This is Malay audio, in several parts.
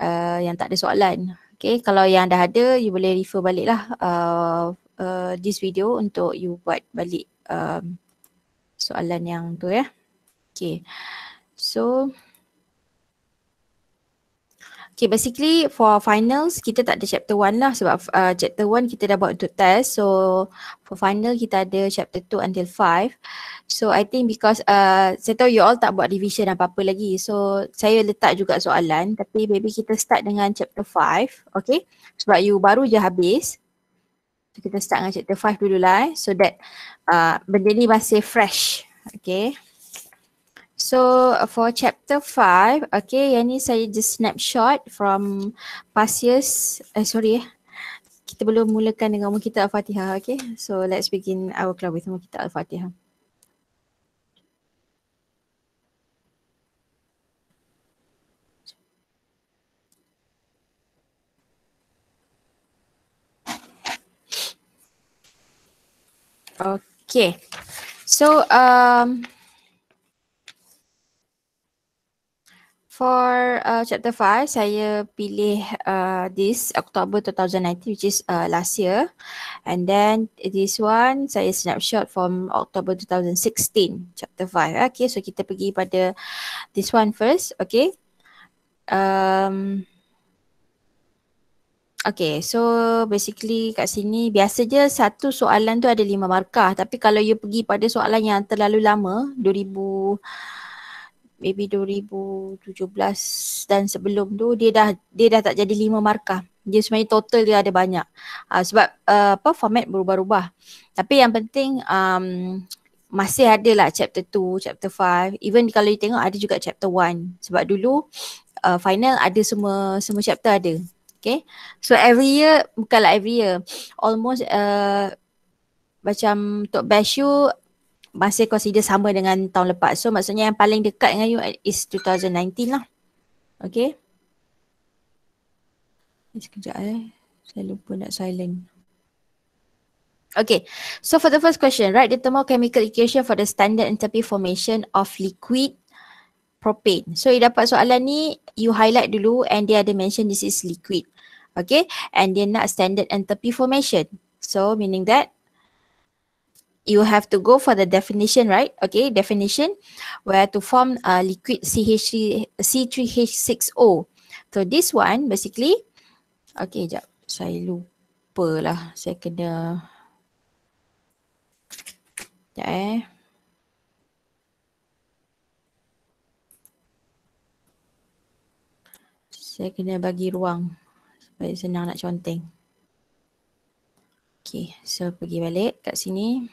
uh, yang tak ada soalan. Okay, kalau yang dah ada, you boleh refer baliklah uh, uh, this video untuk you buat balik uh, soalan yang tu ya. Okay, so... Okay basically for finals kita tak ada chapter 1 lah sebab uh, chapter 1 kita dah buat untuk test so for final kita ada chapter 2 until 5 so I think because uh, saya tahu you all tak buat division apa-apa lagi so saya letak juga soalan tapi maybe kita start dengan chapter 5 okay sebab you baru je habis so kita start dengan chapter 5 dulu lah eh. so that uh, benda ni masih fresh okay So uh, for chapter 5, okay, yang ni saya just snapshot from past years. Eh, sorry eh. Kita belum mulakan dengan Umar Kitab Al-Fatihah, okay. So let's begin our club with Umar Kitab Al-Fatihah. Okay. So, um, for uh, chapter 5 saya pilih uh, this October 2019 which is uh, last year and then this one saya snapshot from October 2016 chapter 5 okay so kita pergi pada this one first okay um Okay, so basically kat sini biasa je satu soalan tu ada lima markah. Tapi kalau you pergi pada soalan yang terlalu lama, maybe 2017 dan sebelum tu dia dah dia dah tak jadi lima markah. Dia sebenarnya total dia ada banyak. Uh, sebab uh, apa format berubah-ubah. Tapi yang penting um, masih ada lah chapter 2, chapter 5. Even kalau you tengok ada juga chapter 1. Sebab dulu uh, final ada semua semua chapter ada. Okay. So every year, bukanlah every year. Almost uh, macam untuk Bashu masih consider sama dengan tahun lepas. So maksudnya yang paling dekat dengan you is 2019 lah. Okay. Sekejap eh. Saya lupa nak silent. Okay. So for the first question, write the thermal chemical equation for the standard entropy formation of liquid propane. So you dapat soalan ni, you highlight dulu and they ada mention this is liquid. Okay. And dia nak standard entropy formation. So meaning that you have to go for the definition, right? Okay, definition where to form a liquid CH3, C3H6O. So this one basically, okay, jap, saya lupa lah. Saya kena, jap eh. Saya kena bagi ruang supaya senang nak conteng. Okay, so pergi balik kat sini.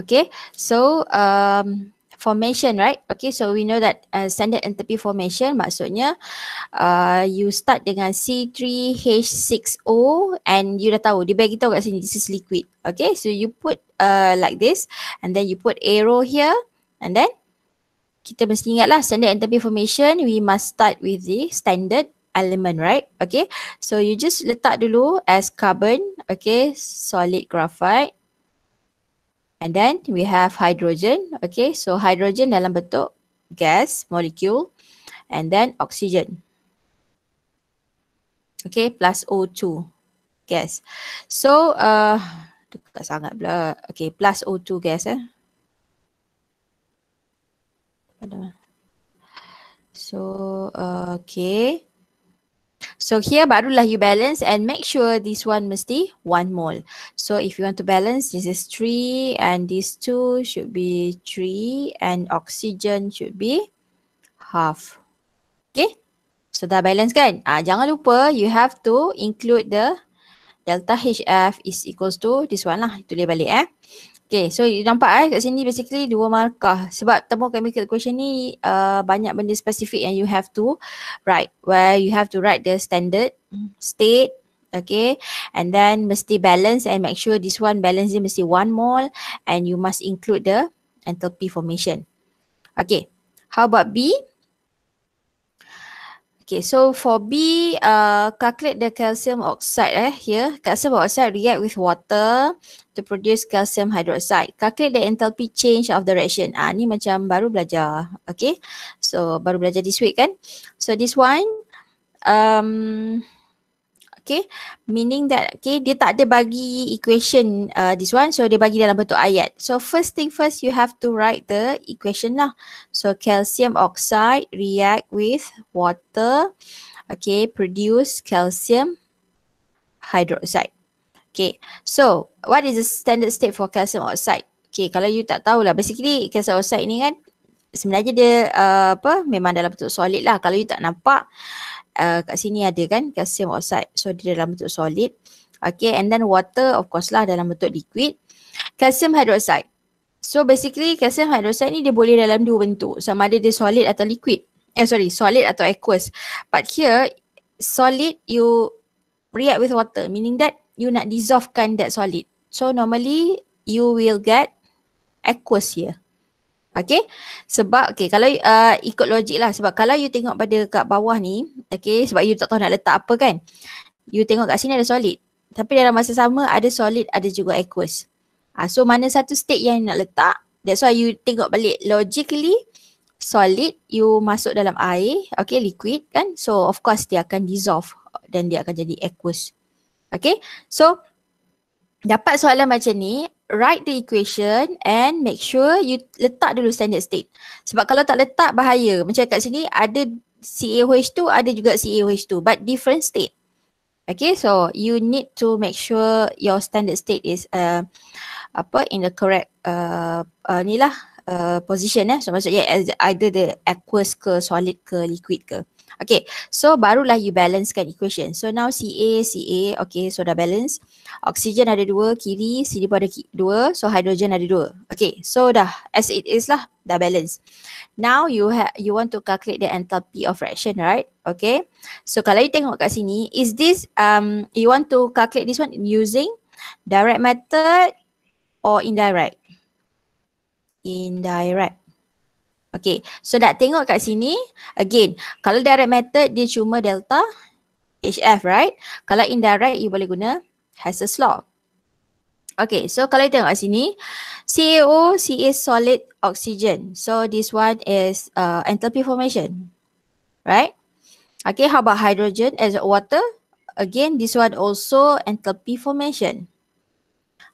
Okay, so um, formation, right? Okay, so we know that uh, standard entropy formation maksudnya uh, you start dengan C3H6O and you dah tahu, dia bagi tahu kat sini, this is liquid. Okay, so you put uh, like this and then you put arrow here and then kita mesti ingatlah standard entropy formation, we must start with the standard element, right? Okay, so you just letak dulu as carbon, okay, solid graphite. And then we have hydrogen. Okay, so hydrogen dalam bentuk gas molecule and then oxygen. Okay, plus O2 gas. So, uh, dekat sangat pula. Okay, plus O2 gas eh. So, uh, okay. So here barulah you balance and make sure this one mesti one mole. So if you want to balance this is three and this two should be three and oxygen should be half. Okay. So dah balance kan? Ah Jangan lupa you have to include the delta HF is equals to this one lah. Tulis balik eh. Okay so you nampak eh kat sini basically dua markah sebab temu chemical equation ni uh, banyak benda spesifik yang you have to write where you have to write the standard mm, state okay and then mesti balance and make sure this one balance dia mesti one mole and you must include the enthalpy formation. Okay how about B? Okay, so for B, uh, calculate the calcium oxide eh, here. Calcium oxide react with water to produce calcium hydroxide. Calculate the enthalpy change of the reaction. Ah, ni macam baru belajar. Okay, so baru belajar this week kan. So this one, um, okay meaning that okay dia tak ada bagi equation uh, this one so dia bagi dalam bentuk ayat so first thing first you have to write the equation lah so calcium oxide react with water okay produce calcium hydroxide okay so what is the standard state for calcium oxide okay kalau you tak tahulah basically calcium oxide ni kan sebenarnya dia uh, apa memang dalam bentuk solid lah kalau you tak nampak uh, kat sini ada kan calcium oxide so dia dalam bentuk solid okay and then water of course lah dalam bentuk liquid calcium hydroxide so basically calcium hydroxide ni dia boleh dalam dua bentuk sama ada dia solid atau liquid eh sorry solid atau aqueous but here solid you react with water meaning that you nak dissolvekan that solid so normally you will get aqueous here Okay sebab okay kalau uh, ikut logik lah sebab kalau you tengok pada kat bawah ni Okay sebab you tak tahu nak letak apa kan You tengok kat sini ada solid tapi dalam masa sama ada solid ada juga aqueous uh, So mana satu state yang nak letak that's why you tengok balik logically Solid you masuk dalam air okay liquid kan so of course dia akan dissolve dan dia akan jadi aqueous Okay so dapat soalan macam ni write the equation and make sure you letak dulu standard state. Sebab kalau tak letak bahaya. Macam kat sini ada CaOH2 ada juga CaOH2 but different state. Okay so you need to make sure your standard state is uh, apa in the correct uh, uh, ni lah uh, position eh. So maksudnya either the aqueous ke solid ke liquid ke. Okay, so barulah you balance kan equation. So now CA, CA, okay, so dah balance. Oksigen ada dua, kiri, sini pun ada dua, so hidrogen ada dua. Okay, so dah, as it is lah, dah balance. Now you have you want to calculate the enthalpy of reaction, right? Okay, so kalau you tengok kat sini, is this, um, you want to calculate this one using direct method or indirect? Indirect. Okay, so nak tengok kat sini, again, kalau direct method dia cuma delta HF, right? Kalau indirect, you boleh guna Hess's law. Okay, so kalau you tengok kat sini, CaO, Ca solid oxygen. So this one is uh, enthalpy formation, right? Okay, how about hydrogen as water? Again, this one also enthalpy formation.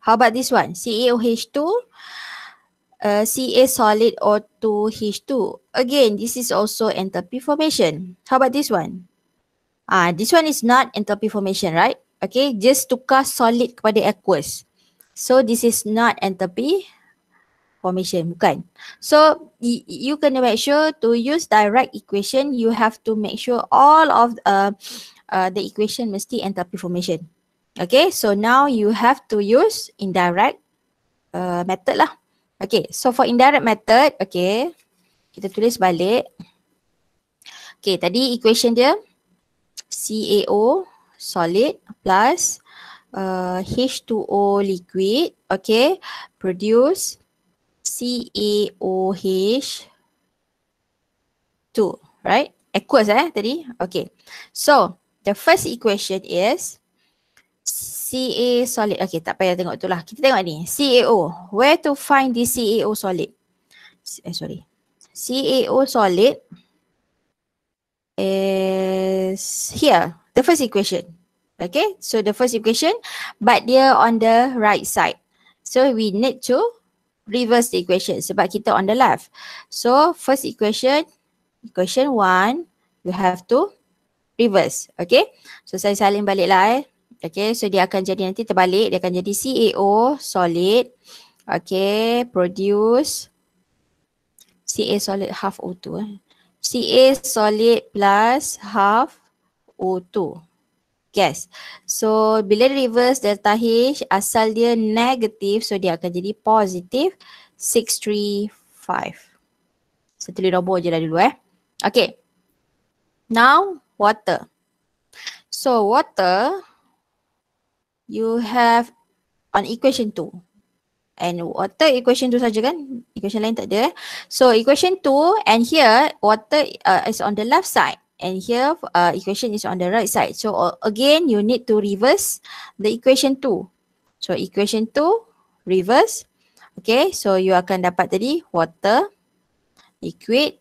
How about this one? CaOH2. Uh, Ca solid O2H2. Again, this is also enthalpy formation. How about this one? Ah, uh, This one is not enthalpy formation, right? Okay, just tukar solid kepada aqueous. So this is not enthalpy formation, bukan? So you can make sure to use direct equation. You have to make sure all of uh, uh, the equation mesti enthalpy formation. Okay, so now you have to use indirect uh, method lah. Okay, so for indirect method, okay, kita tulis balik. Okay, tadi equation dia CaO solid plus uh, H2O liquid, okay, produce CaOH2, right? Aqueous eh, tadi. Okay, so the first equation is CA solid. Okay, tak payah tengok tu lah. Kita tengok ni. CAO. Where to find the CAO solid? Eh, sorry. CAO solid is here. The first equation. Okay, so the first equation, but dia on the right side. So we need to reverse the equation sebab kita on the left. So first equation, equation one, you have to reverse. Okay, so saya saling balik lah eh. Okay, so dia akan jadi nanti terbalik. Dia akan jadi CaO solid. Okay, produce Ca solid half O2. Eh. Ca solid plus half O2. Yes. So, bila reverse delta H, asal dia negatif, so dia akan jadi positif 635. Saya tulis nombor je dah dulu eh. Okay. Now, water. So, water you have on equation 2 and water equation tu saja kan equation lain tak ada eh? so equation 2 and here water uh, is on the left side and here uh, equation is on the right side so uh, again you need to reverse the equation 2 so equation 2 reverse okay so you akan dapat tadi water liquid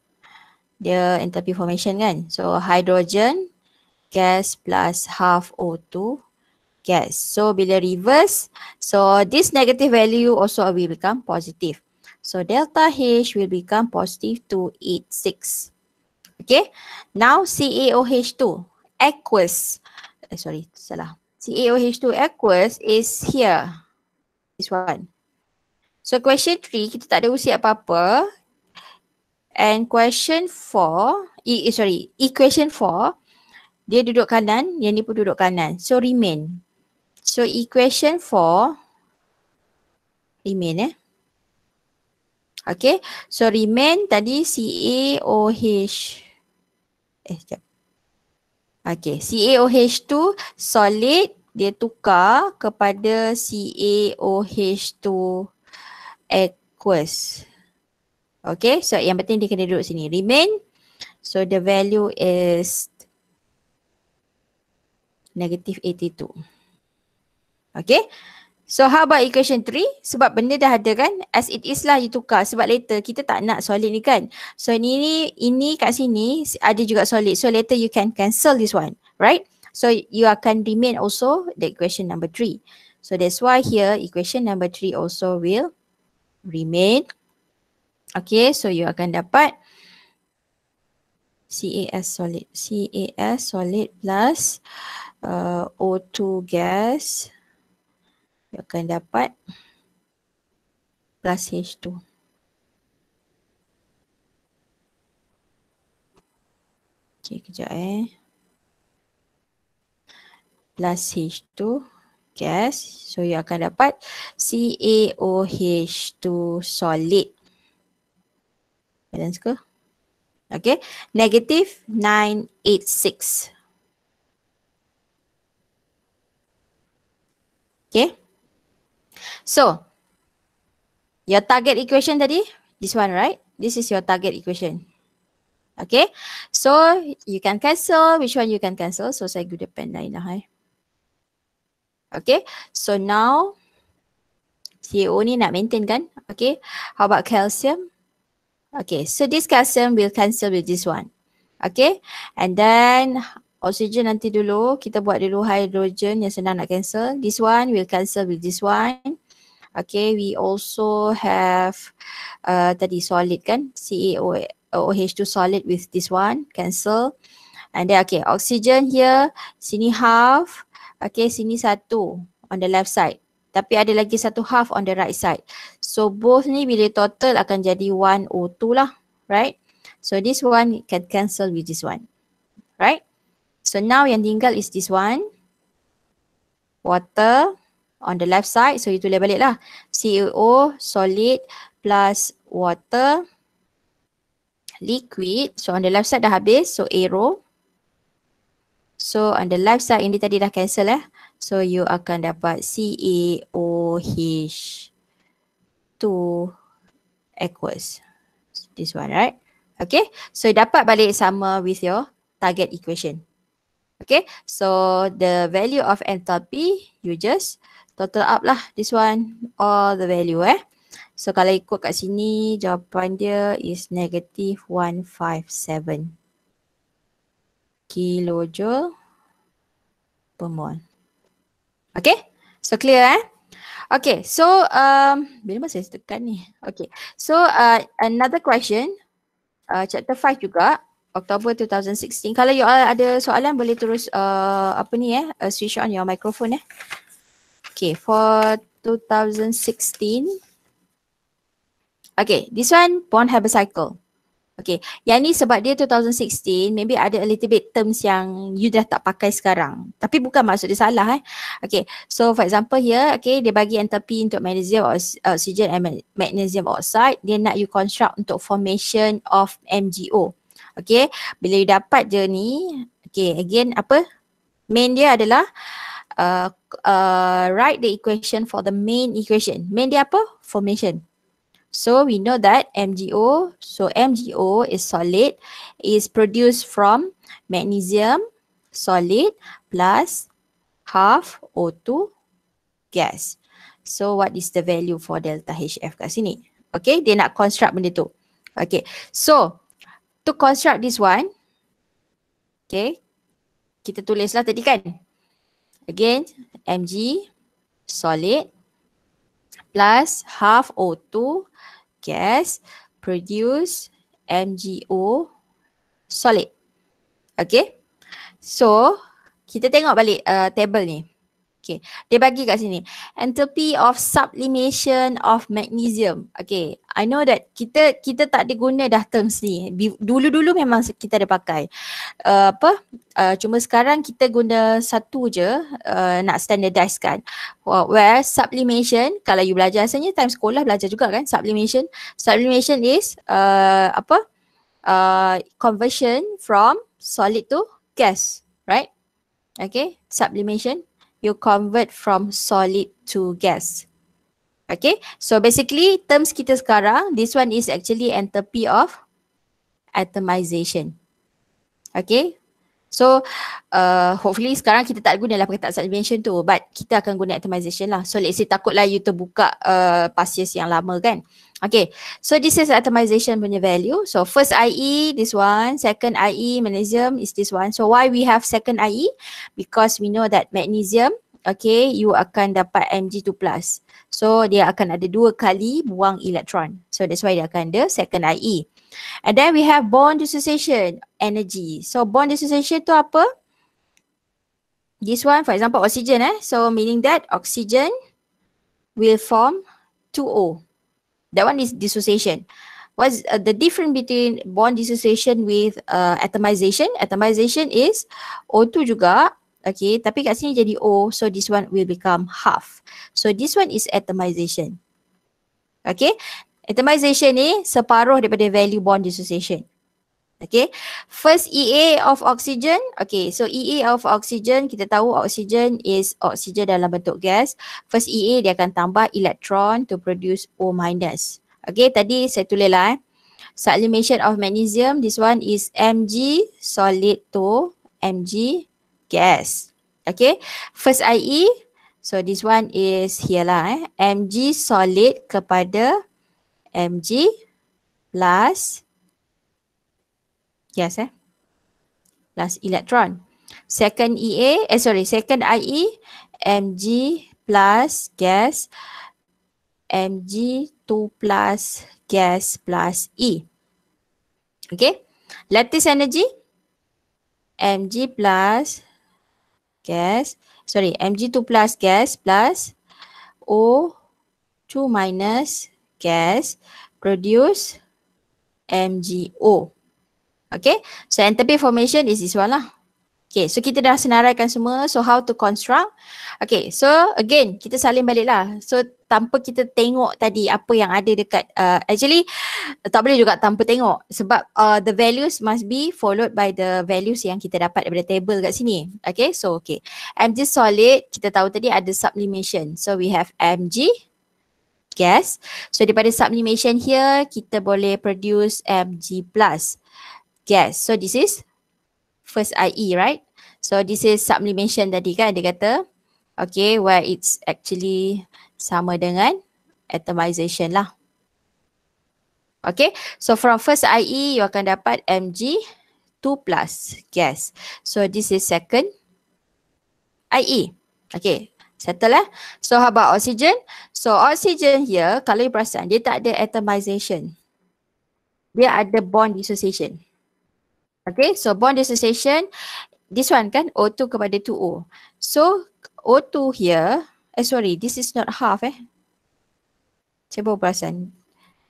dia entropy formation kan so hydrogen gas plus half O2 Yes. So bila reverse, so this negative value also will become positive. So delta H will become positive 286. Okay. Now CaOH2 aqueous. Eh, sorry, salah. CaOH2 aqueous is here. This one. So question 3, kita tak ada usia apa-apa. And question 4, e, eh, sorry, equation 4, dia duduk kanan, yang ni pun duduk kanan. So remain. So equation 4 remain eh. Okay. So remain tadi CaOH. Eh, sekejap. Okay. CaOH2 solid dia tukar kepada CaOH2 aqueous. Okay. So yang penting dia kena duduk sini. Remain. So the value is negative 82. Okay. So how about equation 3? Sebab benda dah ada kan? As it is lah you tukar. Sebab later kita tak nak solid ni kan? So ini, ini, ini kat sini ada juga solid. So later you can cancel this one. Right? So you akan remain also the equation number 3. So that's why here equation number 3 also will remain. Okay, so you akan dapat CAS solid. CAS solid plus uh, O2 gas you akan dapat plus H2. Okey, kejap eh. Plus H2 gas. So, you akan dapat CaOH2 solid. Balance ke? Okay. Negative 986. Okay. So, your target equation tadi, this one right? This is your target equation. Okay, so you can cancel. Which one you can cancel? So, saya guna pen lain lah eh. Okay, so now CO ni nak maintain kan? Okay, how about calcium? Okay, so this calcium will cancel with this one. Okay, and then oksigen nanti dulu kita buat dulu hidrogen yang senang nak cancel this one will cancel with this one okay we also have uh, tadi solid kan CaOH2 solid with this one cancel and then okay oksigen here sini half okay sini satu on the left side tapi ada lagi satu half on the right side so both ni bila total akan jadi 1 O2 lah right so this one can cancel with this one right So now yang tinggal is this one. Water on the left side. So you tulis lah, CaO solid plus water liquid. So on the left side dah habis. So aero. So on the left side ini tadi dah cancel eh. So you akan dapat CaOH2 aqueous. This one right. Okay. So dapat balik sama with your target equation. Okay, so the value of enthalpy, you just total up lah this one, all the value eh. So kalau ikut kat sini, jawapan dia is negative 157 kilojoule per mole. Okay, so clear eh. Okay, so um, bila masa saya tekan ni? Okay, so uh, another question, uh, chapter 5 juga. Uh, Oktober 2016. Kalau you all ada soalan boleh terus uh, apa ni eh uh, switch on your microphone eh. Okay for 2016. Okay this one Bond Habit Cycle. Okay yang ni sebab dia 2016 maybe ada a little bit terms yang you dah tak pakai sekarang. Tapi bukan maksud dia salah eh. Okay so for example here okay dia bagi entropy untuk magnesium oxygen and magnesium oxide. Dia nak you construct untuk formation of MgO. Okay, bila you dapat je ni, okay again apa? Main dia adalah uh, uh, write the equation for the main equation. Main dia apa? Formation. So we know that MgO, so MgO is solid, is produced from magnesium solid plus half O2 gas. So what is the value for delta HF kat sini? Okay, dia nak construct benda tu. Okay, so to construct this one, okay, kita tulislah tadi kan. Again, Mg solid plus half O2 gas produce MgO solid. Okay, so kita tengok balik uh, table ni. Okay, dia bagi kat sini. Enthalpy of sublimation of magnesium. Okay, I know that kita kita tak ada guna dah terms ni. Dulu-dulu memang kita ada pakai. Uh, apa? Uh, cuma sekarang kita guna satu je uh, nak standardize kan. Well, where sublimation, kalau you belajar asalnya time sekolah belajar juga kan sublimation. Sublimation is uh, apa? Uh, conversion from solid to gas. Right? Okay. Sublimation. You convert from solid to gas. Okay, so basically terms kita sekarang, this one is actually entropy of atomization. Okay, so uh, hopefully sekarang kita tak gunalah perkataan subvention tu but kita akan guna atomization lah. So let's say takutlah you terbuka uh, pasius yang lama kan. Okay, so this is atomization punya value. So first IE, this one. Second IE, magnesium is this one. So why we have second IE? Because we know that magnesium, okay, you akan dapat Mg2+. plus. So dia akan ada dua kali buang elektron. So that's why dia akan ada second IE. And then we have bond dissociation energy. So bond dissociation tu apa? This one for example oxygen eh. So meaning that oxygen will form 2O. That one is dissociation. What's uh, the difference between bond dissociation with uh, atomization? Atomization is O2 juga Okay, tapi kat sini jadi O, so this one will become half. So this one is atomization. Okay, atomization ni separuh daripada value bond dissociation. Okay, first EA of oxygen. Okay, so EA of oxygen, kita tahu oxygen is oxygen dalam bentuk gas. First EA dia akan tambah elektron to produce O minus. Okay, tadi saya tulis lah eh. Sublimation of magnesium, this one is Mg solid to Mg Yes. Okay. First IE. So this one is here lah eh. Mg solid kepada Mg plus. Yes eh. Plus elektron. Second EA. Eh sorry. Second IE. Mg plus gas. Mg 2 plus gas plus E. Okay. Lattice energy. Mg plus gas sorry Mg2 plus gas plus O2 minus gas produce MgO. Okay so entropy formation is this one lah. Okay so kita dah senaraikan semua so how to construct. Okay so again kita salin balik lah. So tanpa kita tengok tadi apa yang ada dekat uh, actually tak boleh juga tanpa tengok sebab uh, the values must be followed by the values yang kita dapat daripada table kat sini okay so okay mg solid kita tahu tadi ada sublimation so we have mg gas so daripada sublimation here kita boleh produce mg plus gas so this is first ie right so this is sublimation tadi kan dia kata okay where it's actually sama dengan atomization lah. Okay, so from first IE, you akan dapat Mg2 plus gas. So this is second IE. Okay, settle lah. So how about oxygen? So oxygen here, kalau you perasan, dia tak ada atomization. Dia ada bond dissociation. Okay, so bond dissociation, this one kan O2 kepada 2O. So O2 here, Eh sorry, this is not half eh. Cuba perasan.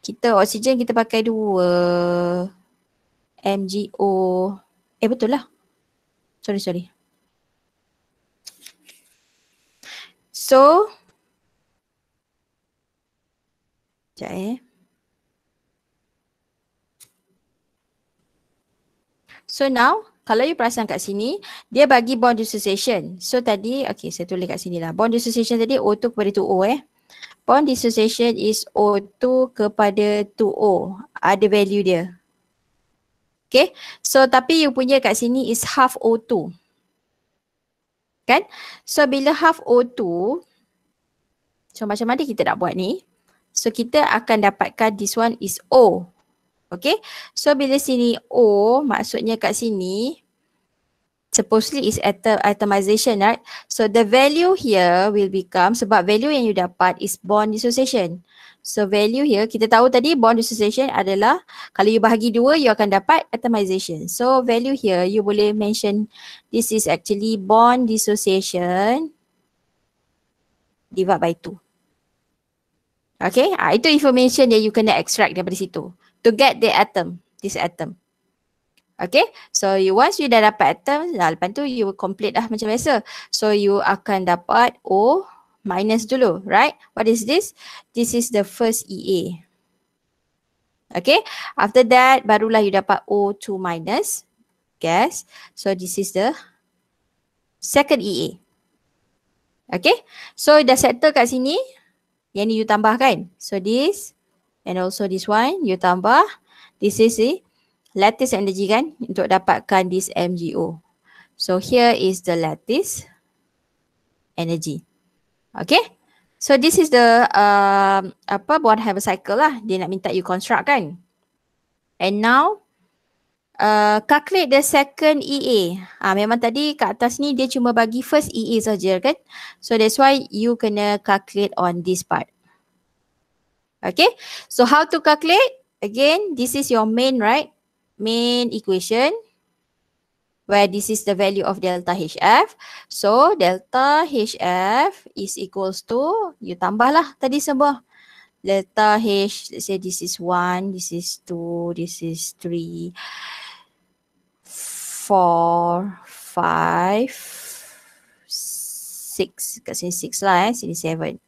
Kita oksigen kita pakai dua. MgO. Eh betul lah. Sorry, sorry. So. Sekejap eh. So now, kalau you perasan kat sini, dia bagi bond dissociation. So tadi, okay saya tulis kat sini lah. Bond dissociation tadi O2 kepada 2O eh. Bond dissociation is O2 kepada 2O. Ada value dia. Okay. So tapi you punya kat sini is half O2. Kan? So bila half O2, so macam mana kita nak buat ni? So kita akan dapatkan this one is O. Okay. So bila sini O maksudnya kat sini supposedly is atom atomization right. So the value here will become sebab value yang you dapat is bond dissociation. So value here kita tahu tadi bond dissociation adalah kalau you bahagi dua you akan dapat atomization. So value here you boleh mention this is actually bond dissociation divided by two. Okay, ah, itu information yang you kena extract daripada situ to get the atom, this atom. Okay, so you once you dah dapat atom, dah lepas tu you will complete lah macam biasa. So you akan dapat O minus dulu, right? What is this? This is the first EA. Okay, after that barulah you dapat O2 minus gas. So this is the second EA. Okay, so dah settle kat sini. Yang ni you tambahkan. So this And also this one, you tambah. This is the lattice energy kan untuk dapatkan this MGO. So here is the lattice energy. Okay. So this is the uh, apa buat have a cycle lah. Dia nak minta you construct kan. And now uh, calculate the second EA. Ah memang tadi kat atas ni dia cuma bagi first EA saja kan. So that's why you kena calculate on this part. Okay, so how to calculate? Again, this is your main, right? Main equation where this is the value of delta HF. So delta HF is equals to, you tambahlah tadi semua. Delta H, let's say this is 1, this is 2, this is 3, 4, 5, 6, kat sini 6 lah eh, sini 7.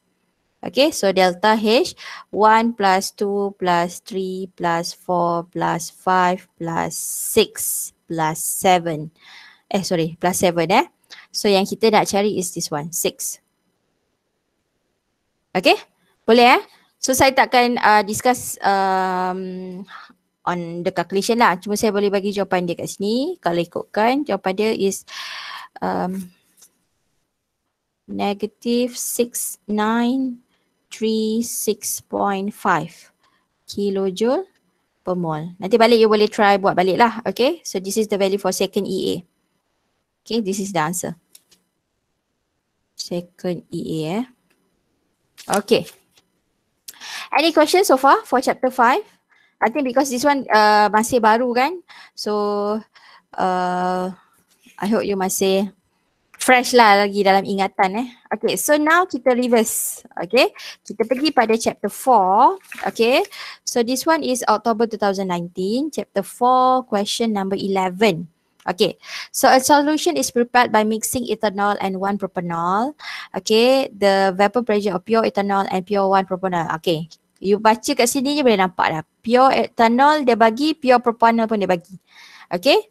Okay, so delta H 1 plus 2 plus 3 plus 4 plus 5 plus 6 plus 7. Eh, sorry, plus 7 eh. So, yang kita nak cari is this one, 6. Okay, boleh eh. So, saya takkan uh, discuss um, on the calculation lah. Cuma saya boleh bagi jawapan dia kat sini. Kalau ikutkan, jawapan dia is... Um, negative 6, 9, 36.5 kilojoule per mol. Nanti balik you boleh try buat balik lah. Okay. So this is the value for second EA. Okay. This is the answer. Second EA eh. Okay. Any questions so far for chapter 5? I think because this one uh, masih baru kan. So uh, I hope you masih fresh lah lagi dalam ingatan eh. Okay, so now kita reverse. Okay, kita pergi pada chapter 4. Okay, so this one is October 2019, chapter 4, question number 11. Okay, so a solution is prepared by mixing ethanol and one propanol. Okay, the vapor pressure of pure ethanol and pure one propanol. Okay, you baca kat sini je boleh nampak dah. Pure ethanol dia bagi, pure propanol pun dia bagi. Okay,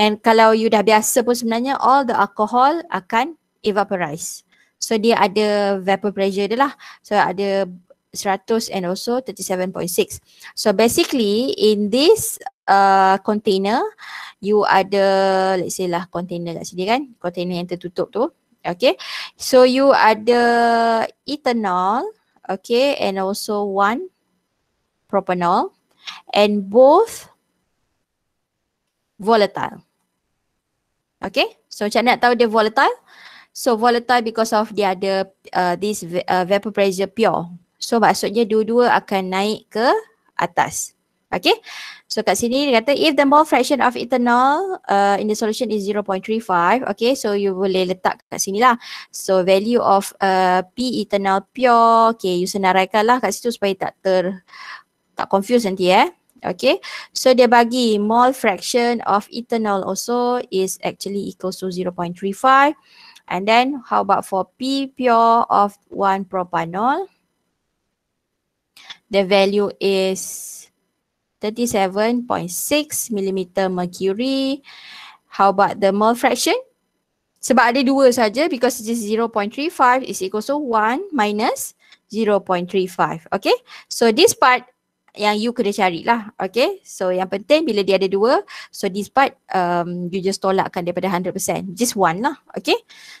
And kalau you dah biasa pun sebenarnya all the alcohol akan evaporize. So dia ada vapor pressure dia lah. So ada 100 and also 37.6. So basically in this uh, container you ada let's say lah container kat sini kan. Container yang tertutup tu. Okay. So you ada ethanol okay and also one propanol and both volatile. Okay, so macam nak tahu dia volatile? So volatile because of dia ada uh, this uh, vapor pressure pure. So maksudnya dua-dua akan naik ke atas. Okay, so kat sini dia kata if the mole fraction of ethanol uh, in the solution is 0.35, okay, so you boleh letak kat sini lah. So value of uh, P ethanol pure, okay, you senaraikan lah kat situ supaya tak ter tak confuse nanti eh. Okay, so dia bagi mole fraction of ethanol also is actually equals to 0.35. And then how about for P pure of 1 propanol? The value is 37.6 millimeter mercury. How about the mole fraction? Sebab ada dua saja because this 0.35 is equal to 1 minus 0.35. Okay, so this part yang you kena carilah. Okay. So yang penting bila dia ada dua. So this part um, you just tolakkan daripada 100%. Just one lah. Okay.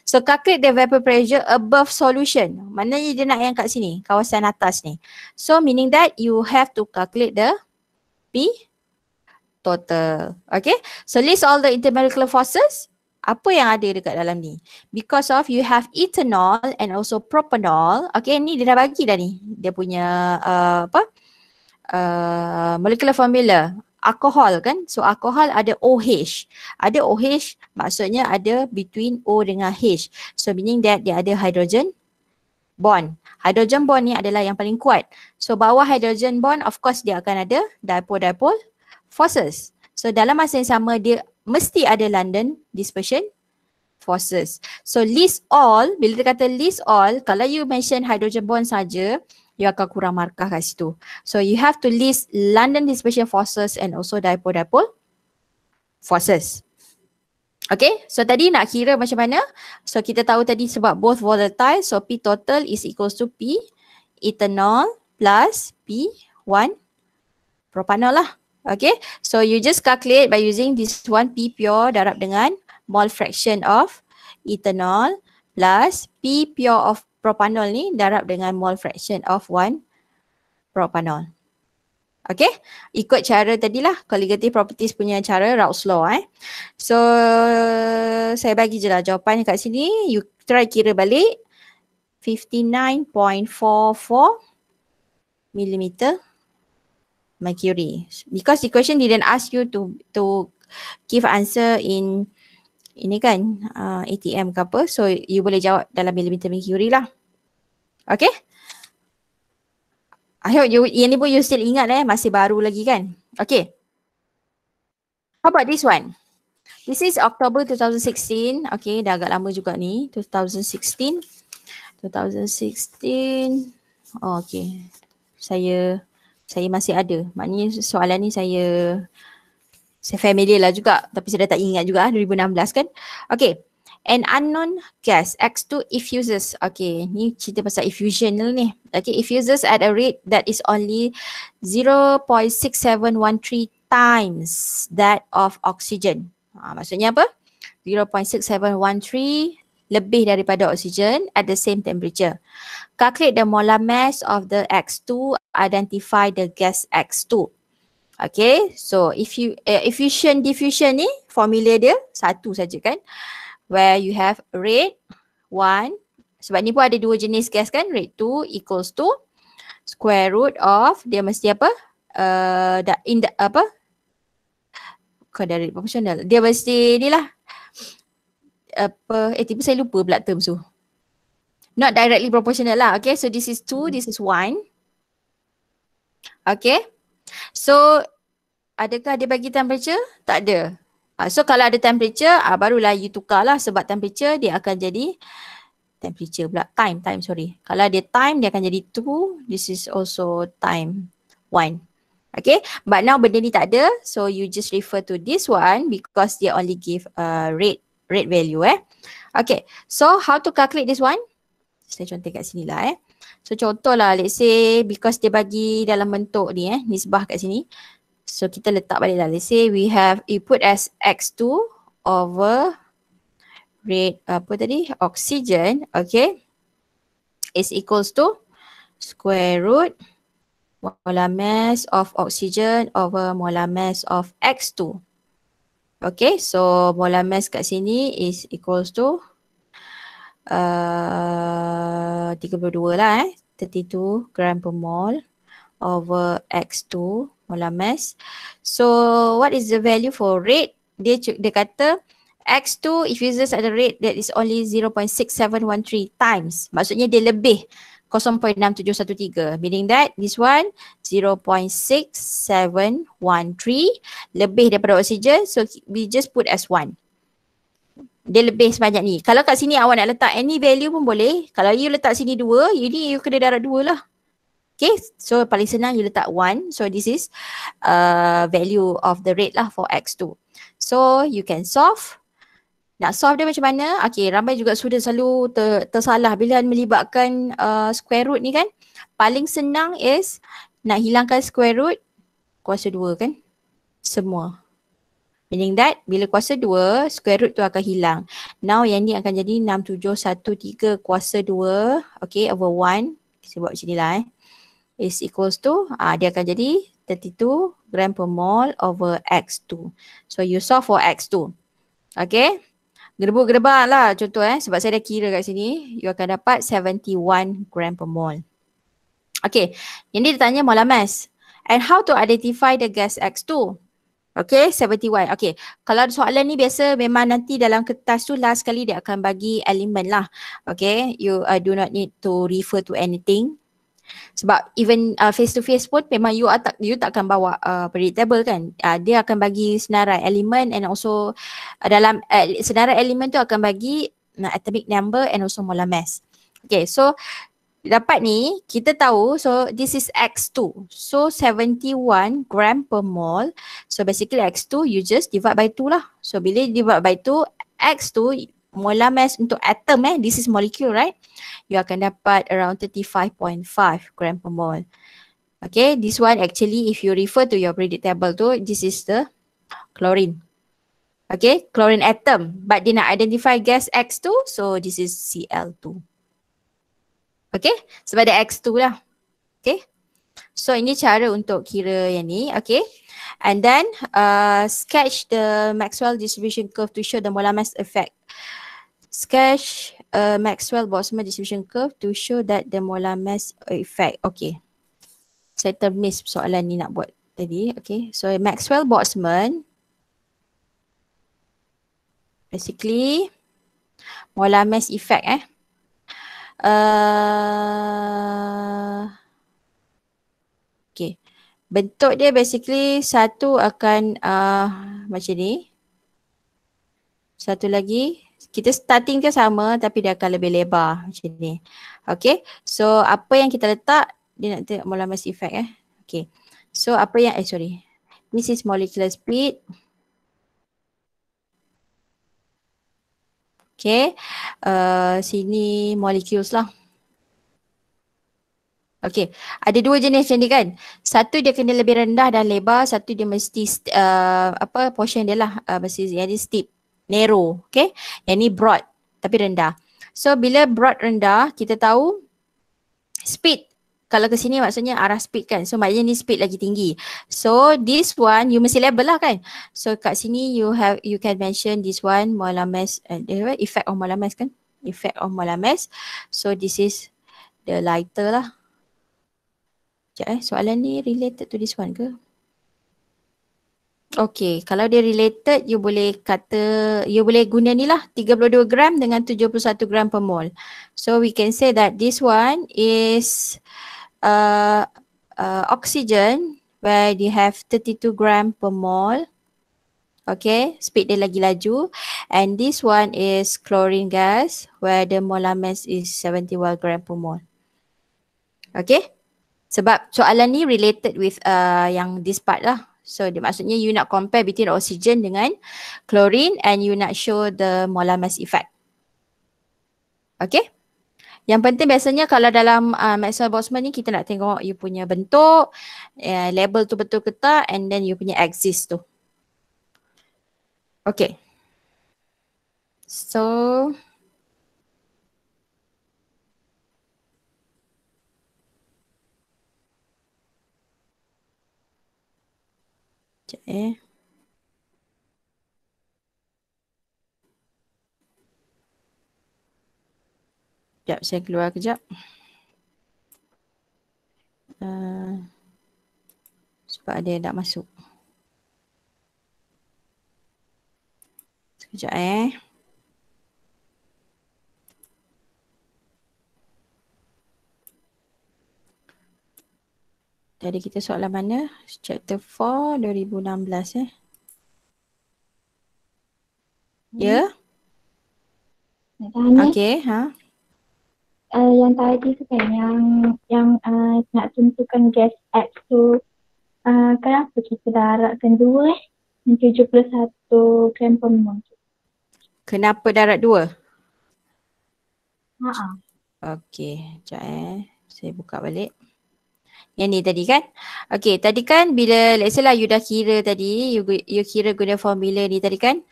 So calculate the vapor pressure above solution. Maknanya dia nak yang kat sini. Kawasan atas ni. So meaning that you have to calculate the P total. Okay. So list all the intermolecular forces. Apa yang ada dekat dalam ni? Because of you have ethanol and also propanol. Okay. Ni dia dah bagi dah ni. Dia punya uh, apa? Uh, molecular formula alkohol kan so alkohol ada OH ada OH maksudnya ada between O dengan H so meaning that dia ada hydrogen bond hydrogen bond ni adalah yang paling kuat so bawah hydrogen bond of course dia akan ada dipole dipole forces so dalam masa yang sama dia mesti ada london dispersion forces so list all bila dia kata list all kalau you mention hydrogen bond saja you akan kurang markah kat situ. So you have to list London Dispersion Forces and also Dipole-Dipole Forces. Okay, so tadi nak kira macam mana? So kita tahu tadi sebab both volatile, so P total is equals to P ethanol plus P1 propanol lah. Okay, so you just calculate by using this one P pure darab dengan mole fraction of ethanol plus P pure of propanol ni darab dengan mole fraction of one propanol. Okay, ikut cara tadilah colligative properties punya cara Raoult's law eh. So saya bagi je lah jawapannya kat sini. You try kira balik 59.44 millimeter mercury. Because the question didn't ask you to to give answer in ini kan uh, ATM ke apa. So you boleh jawab dalam millimeter mercury lah. Okay. I hope you, ini pun you still ingat eh. Masih baru lagi kan. Okay. How about this one? This is October 2016. Okay, dah agak lama juga ni. 2016. 2016. Oh, okay. Saya saya masih ada. Maknanya soalan ni saya saya familiar lah juga tapi saya dah tak ingat juga 2016 ah, kan. Okay. An unknown gas X2 effuses. Okay, ni cerita pasal effusion ni. Okay, effuses at a rate that is only 0.6713 times that of oxygen. Ha, maksudnya apa? 0.6713 lebih daripada oksigen at the same temperature. Calculate the molar mass of the X2, identify the gas X2. Okay, so if you uh, eh, efficient diffusion ni formula dia satu saja kan where you have rate one sebab ni pun ada dua jenis gas kan rate two equals to square root of dia mesti apa uh, da, in the, apa bukan dari proportional dia mesti ni lah apa eh tiba saya lupa pula term tu not directly proportional lah okay so this is two this is one okay So adakah dia bagi temperature? Tak ada. Uh, so kalau ada temperature uh, barulah you tukarlah sebab temperature dia akan jadi temperature pula time time sorry. Kalau dia time dia akan jadi two. this is also time one. Okay, but now benda ni tak ada. So you just refer to this one because they only give a uh, rate rate value eh. Okay, so how to calculate this one? Saya contoh kat sini lah eh. So contohlah let's say because dia bagi dalam bentuk ni eh nisbah kat sini. So kita letak balik lah. Let's say we have you put as X2 over rate apa tadi? Oxygen. Okay. Is equals to square root molar mass of oxygen over molar mass of X2. Okay, so molar mass kat sini is equals to 32 eh, lah eh 32 gram per mol over X2 molar mass so what is the value for rate dia dia kata X2 if uses at a rate that is only 0.6713 times maksudnya dia lebih 0.6713 meaning that this one 0.6713 lebih daripada oksigen so we just put as 1 dia lebih sebanyak ni. Kalau kat sini awak nak letak any value pun boleh. Kalau you letak sini dua, you ni you kena darat dua lah. Okay, so paling senang you letak one. So this is uh, value of the rate lah for X2. So you can solve. Nak solve dia macam mana? Okay, ramai juga student selalu ter- tersalah bila melibatkan uh, square root ni kan. Paling senang is nak hilangkan square root kuasa dua kan. Semua. Meaning that bila kuasa 2, square root tu akan hilang. Now yang ni akan jadi 6, 7, 1, 3 kuasa 2, okay, over 1. Kita buat macam ni lah eh. Is equals to, uh, dia akan jadi 32 gram per mole over X2. So you solve for X2. Okay. Gerbuk-gerbak lah contoh eh. Sebab saya dah kira kat sini, you akan dapat 71 gram per mole. Okay. Yang ni dia tanya Mola Mas. And how to identify the gas X2? Okay 71 okay kalau ada soalan ni biasa memang nanti dalam kertas tu last sekali dia akan bagi elemen lah Okay you uh, do not need to refer to anything sebab even face to face pun memang you tak you takkan bawa uh, predictable kan uh, dia akan bagi senarai elemen and also uh, dalam uh, senarai elemen tu akan bagi uh, atomic number and also molar mass okay so dapat ni kita tahu so this is x2 so 71 gram per mole so basically x2 you just divide by 2 lah so bila divide by 2 x2 molar mass untuk atom eh this is molecule right you akan dapat around 35.5 gram per mole okay this one actually if you refer to your periodic table tu this is the chlorine okay chlorine atom but dia nak identify gas x2 so this is cl2 Okay, sepada X2 lah. Okay, so ini cara untuk kira yang ni. Okay, and then uh, sketch the Maxwell distribution curve to show the molar mass effect. Sketch uh, Maxwell Boltzmann distribution curve to show that the molar mass effect. Okay, saya termiss soalan ni nak buat tadi. Okay, so Maxwell Boltzmann basically molar mass effect eh. Eh, okay. Bentuk dia basically satu akan uh, macam ni. Satu lagi. Kita starting kan sama tapi dia akan lebih lebar macam ni. Okay. So apa yang kita letak dia nak tengok molar mass effect eh. Okay. So apa yang, eh sorry. This is molecular speed. Okay, uh, sini molekul lah. Okay, ada dua jenis macam ni kan. Satu dia kena lebih rendah dan lebar, satu dia mesti uh, apa portion dia lah, uh, mesti yang ni steep, narrow. Okay, yang ni broad tapi rendah. So bila broad rendah, kita tahu speed kalau ke sini maksudnya arah speed kan. So maknanya ni speed lagi tinggi. So this one you mesti label lah kan. So kat sini you have you can mention this one molar molames uh, effect on molar mass kan. Effect on molar mass. So this is the lighter lah. Sekejap eh soalan ni related to this one ke? Okay kalau dia related you boleh kata you boleh guna ni lah 32 gram dengan 71 gram per mol. So we can say that this one is uh, uh, oksigen where they have 32 gram per mole. Okay, speed dia lagi laju. And this one is chlorine gas where the molar mass is 71 gram per mole. Okay, sebab soalan ni related with uh, yang this part lah. So dia maksudnya you nak compare between oxygen dengan chlorine and you nak show the molar mass effect. Okay. Yang penting biasanya kalau dalam uh, Maxwell Boltzmann ni kita nak tengok you punya bentuk, uh, label tu betul ke tak and then you punya axis tu. Okay. So Sekejap Sekejap, saya keluar kejap. Uh, sebab ada yang nak masuk. Sekejap eh. Tadi kita soalan mana? Chapter 4 2016 eh. Ya? Yeah? Okay, ha? Huh? uh, yang tadi tu kan yang yang uh, nak tentukan gas X tu uh, eh, kenapa kita dah aratkan dua eh? Yang 71 gram per mol. Kenapa darat dua? Haa. Okey, sekejap eh. Saya buka balik. Yang ni tadi kan? Okey, tadi kan bila let's say lah you dah kira tadi, you, you kira guna formula ni tadi kan?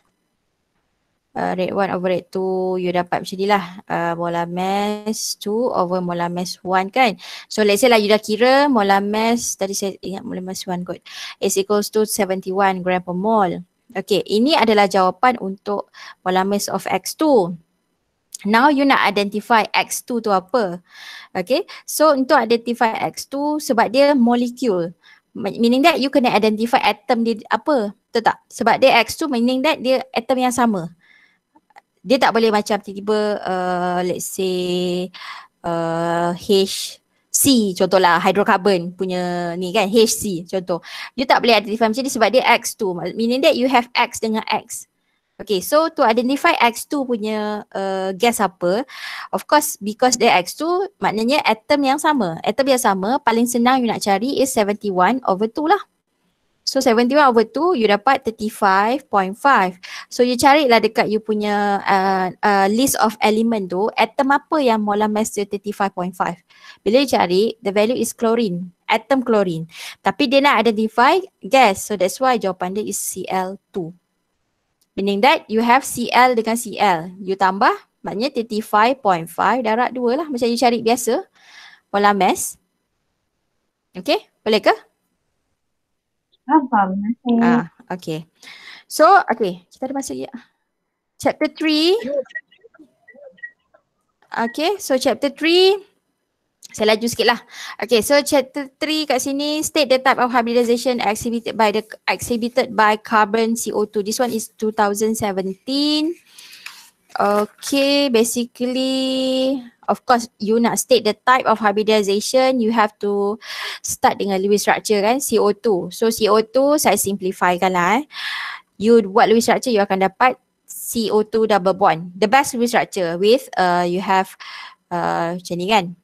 uh, red one over red two, you dapat macam ni lah uh, molar mass 2 over molar mass 1 kan so let's say lah you dah kira molar mass tadi saya ingat molar mass 1 kot is equals to 71 gram per mole okay ini adalah jawapan untuk molar mass of x2 Now you nak identify X2 tu apa. Okay. So untuk identify X2 sebab dia molecule. Meaning that you kena identify atom dia apa. Betul tak? Sebab dia X2 meaning that dia atom yang sama dia tak boleh macam tiba-tiba uh, let's say uh, C contohlah hydrocarbon punya ni kan HC contoh you tak boleh identify macam ni sebab dia X2 meaning that you have X dengan X Okay so to identify X2 punya uh, gas apa of course because dia X2 maknanya atom yang sama atom yang sama paling senang you nak cari is 71 over 2 lah So 71 over 2 you dapat 35.5. So you carilah dekat you punya uh, uh, list of element tu atom apa yang molar mass dia 35.5. Bila you cari the value is chlorine, atom chlorine. Tapi dia nak identify gas. So that's why jawapan dia is Cl2. Meaning that you have Cl dengan Cl. You tambah maknanya 35.5 darat 2 lah macam you cari biasa molar mass. Okay boleh ke? faham. Eh? Ah, hmm. okay. So, okay. Kita ada masa lagi. Chapter 3. Okay, so chapter 3. Saya laju sikit lah. Okay, so chapter 3 kat sini state the type of hybridization exhibited by the exhibited by carbon CO2. This one is 2017. Okay, basically of course you nak state the type of hybridization you have to start dengan Lewis structure kan CO2. So CO2 saya simplify kan lah eh. You buat Lewis structure you akan dapat CO2 double bond. The best Lewis structure with uh, you have uh, macam ni kan.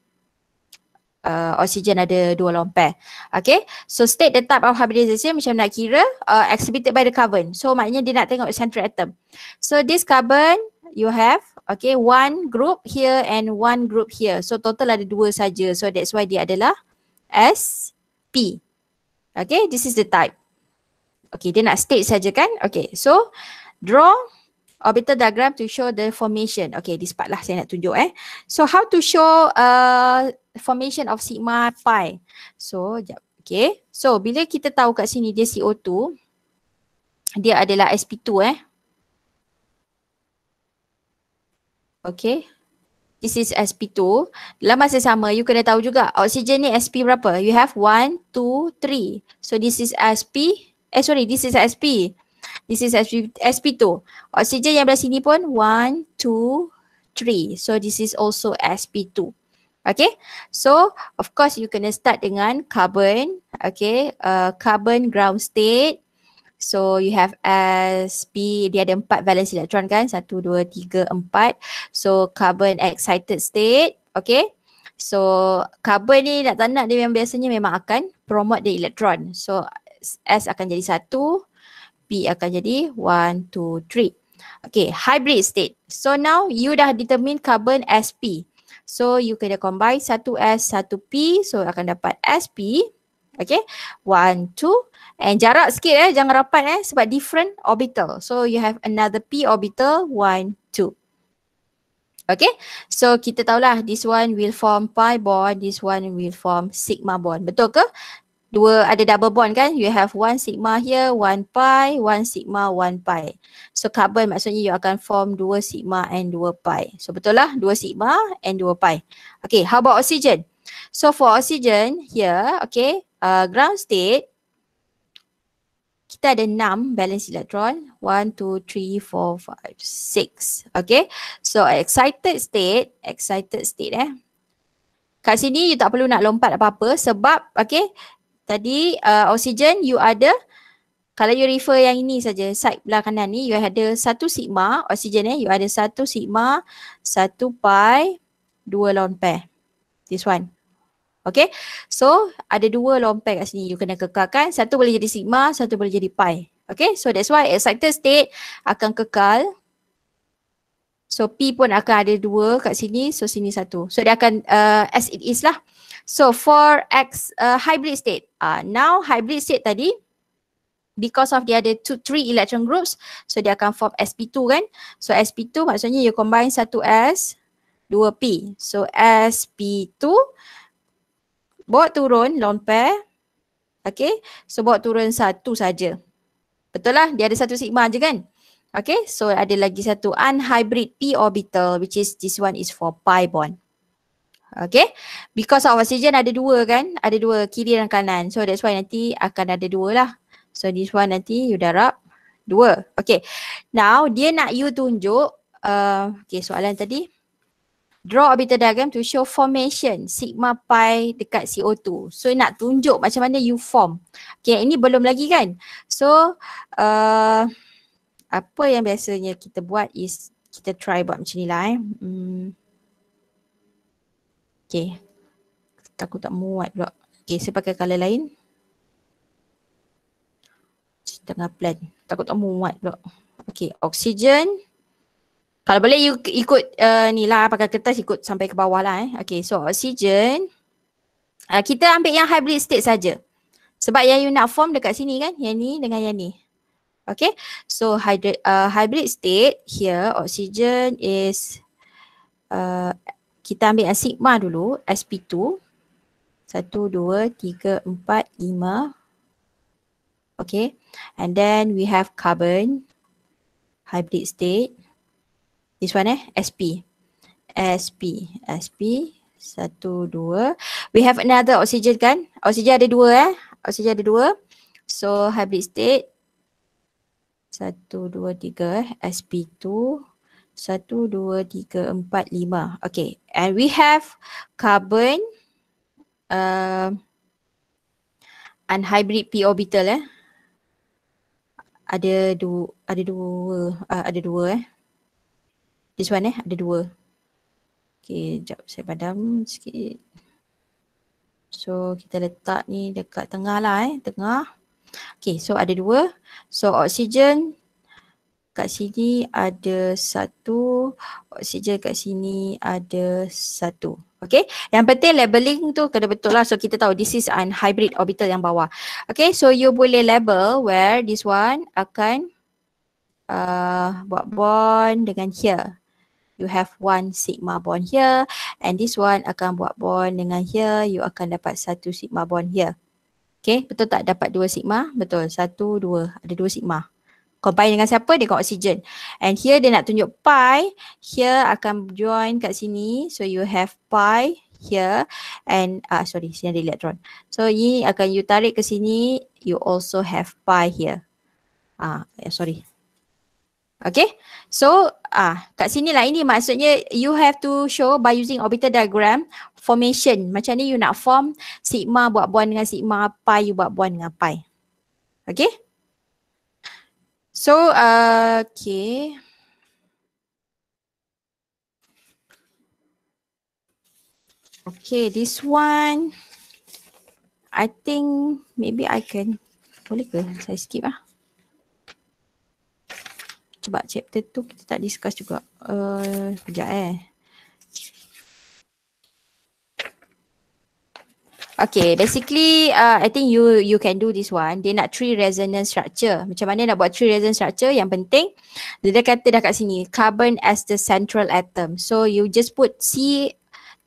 Uh, oksigen ada dua lompat. Okay. So state the type of hybridization macam nak kira uh, exhibited by the carbon. So maknanya dia nak tengok central atom. So this carbon you have Okay, one group here and one group here. So total ada dua saja. So that's why dia adalah SP. Okay, this is the type. Okay, dia nak state saja kan? Okay, so draw orbital diagram to show the formation. Okay, this part lah saya nak tunjuk eh. So how to show uh, formation of sigma pi? So, jap. Okay, so bila kita tahu kat sini dia CO2, dia adalah sp2 eh Okay. This is SP2. Dalam masa sama, you kena tahu juga oksigen ni SP berapa. You have 1, 2, 3. So this is SP. Eh sorry, this is SP. This is SP, SP2. Oksigen yang belah sini pun 1, 2, 3. So this is also SP2. Okay. So of course you kena start dengan carbon. Okay. Uh, carbon ground state. So you have S, P, dia ada empat valence elektron kan? Satu, dua, tiga, empat. So carbon excited state, okay? So carbon ni nak tak nak dia yang biasanya memang akan promote the elektron. So S akan jadi satu, P akan jadi one, two, three. Okay, hybrid state. So now you dah determine carbon SP. So you kena combine 1S, 1P. So akan dapat SP. Okay. One, two. And jarak sikit eh. Jangan rapat eh. Sebab different orbital. So you have another P orbital. One, two. Okay. So kita tahulah this one will form pi bond. This one will form sigma bond. Betul ke? Dua ada double bond kan? You have one sigma here, one pi, one sigma, one pi. So carbon maksudnya you akan form dua sigma and dua pi. So betul lah dua sigma and dua pi. Okay, how about oxygen? So for oxygen here, okay, uh, ground state, kita ada enam balance elektron, one, two, three, four, five, six, Okay. So excited state. Excited state eh. Kat sini you tak perlu nak lompat apa-apa sebab okay. Tadi uh, oksigen you ada. Kalau you refer yang ini saja side belah kanan ni. You ada satu sigma oksigen eh. You ada satu sigma, satu pi, dua lawn pair. This one. Okay. So ada dua lompat kat sini you kena kekalkan. Satu boleh jadi sigma, satu boleh jadi pi. Okay. So that's why excited state akan kekal. So P pun akan ada dua kat sini. So sini satu. So dia akan uh, as it is lah. So for X uh, hybrid state. Uh, now hybrid state tadi because of dia ada two, three electron groups. So dia akan form sp2 kan. So sp2 maksudnya you combine satu s, dua p. So sp2 bawa turun long pair. Okay. So bawa turun satu saja. Betul lah. Dia ada satu sigma je kan. Okay. So ada lagi satu unhybrid p orbital which is this one is for pi bond. Okay. Because of oxygen ada dua kan. Ada dua kiri dan kanan. So that's why nanti akan ada dua lah. So this one nanti you darab dua. Okay. Now dia nak you tunjuk. Uh, okay soalan tadi draw orbital diagram to show formation sigma pi dekat CO2. So nak tunjuk macam mana you form. Okay ini belum lagi kan. So uh, apa yang biasanya kita buat is kita try buat macam ni lah eh. Hmm. Okay. Takut tak muat pula. Okay saya pakai color lain. Tengah plan. Takut tak muat pula. Okay oxygen. Oksigen. Kalau boleh you ikut uh, ni lah pakai kertas ikut sampai ke bawah lah eh. Okay so oksigen. Uh, kita ambil yang hybrid state saja. Sebab yang you nak form dekat sini kan. Yang ni dengan yang ni. Okay. So hybrid, uh, hybrid state here oxygen is uh, kita ambil sigma dulu sp2. Satu, dua, tiga, empat, lima. Okay. And then we have carbon hybrid state. This one eh, SP. SP, SP, satu, dua. We have another oxygen kan? oxygen ada dua eh. oxygen ada dua. So hybrid state. Satu, dua, tiga eh. SP2. Satu, dua, tiga, empat, lima. Okay. And we have carbon uh, and hybrid P orbital eh. Ada dua, ada dua, uh, ada dua eh. This one eh, ada dua. Okay, jap saya padam sikit. So, kita letak ni dekat tengah lah eh, tengah. Okay, so ada dua. So, oksigen kat sini ada satu. Oksigen kat sini ada satu. Okay, yang penting labeling tu kena betul lah. So, kita tahu this is an hybrid orbital yang bawah. Okay, so you boleh label where this one akan uh, buat bond dengan here you have one sigma bond here and this one akan buat bond dengan here you akan dapat satu sigma bond here. Okay betul tak dapat dua sigma? Betul satu dua ada dua sigma. Combine dengan siapa? Dengan oksigen. And here dia nak tunjuk pi. Here akan join kat sini. So you have pi here and ah uh, sorry sini ada elektron. So ini akan you tarik ke sini you also have pi here. Ah uh, sorry Okay, so ah kat sini lah ini maksudnya you have to show by using orbital diagram formation macam ni you nak form sigma buat bond dengan sigma pi you buat bond dengan pi. Okay, so uh, okay. Okay, this one I think maybe I can boleh ke saya skip ah. Sebab chapter tu kita tak discuss juga. Uh, sekejap eh. Okay, basically uh, I think you you can do this one. Dia nak three resonance structure. Macam mana nak buat three resonance structure? Yang penting, dia kata dah kat sini, carbon as the central atom. So you just put C